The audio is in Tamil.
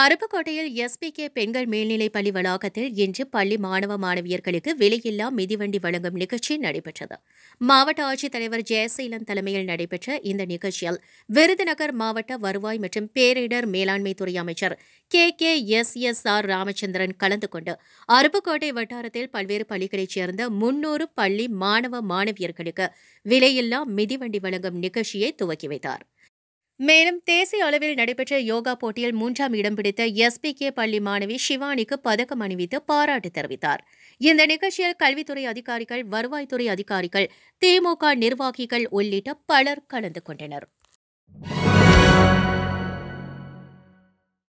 அருப்புக்கோட்டையில் எஸ்பிகே பெண்கள் மேல்நிலைப் பள்ளி வளாகத்தில் இன்று பள்ளி மாணவ மாணவியர்களுக்கு விலையில்லா மிதிவண்டி வழங்கும் நிகழ்ச்சி நடைபெற்றது மாவட்ட ஆட்சித்தலைவர் ஜெயசீலன் தலைமையில் நடைபெற்ற இந்த நிகழ்ச்சியில் விருதுநகர் மாவட்ட வருவாய் மற்றும் பேரிடர் மேலாண்மைத்துறை அமைச்சர் K K S S R Ramachandran கலந்து கொண்டு அருப்புக்கோட்டை வட்டாரத்தில் பல்வேறு பள்ளிகளைச் சேர்ந்த முன்னூறு பள்ளி மாணவ மாணவியர்களுக்கு விலையில்லா மிதிவண்டி வழங்கும் நிகழ்ச்சியை துவக்கி வைத்தாா் மேலும் தேசிய அளவில் நடைபெற்ற யோகா போட்டியில் மூன்றாம் இடம் பிடித்த எஸ்பி கே பள்ளி மாணவி சிவானிக்கு பதக்கம் அணிவித்து பாராட்டு தெரிவித்தார் இந்த நிகழ்ச்சியில் கல்வித்துறை அதிகாரிகள் வருவாய்த்துறை அதிகாரிகள் திமுக நிர்வாகிகள் உள்ளிட்ட பலர் கலந்து கொண்டனர்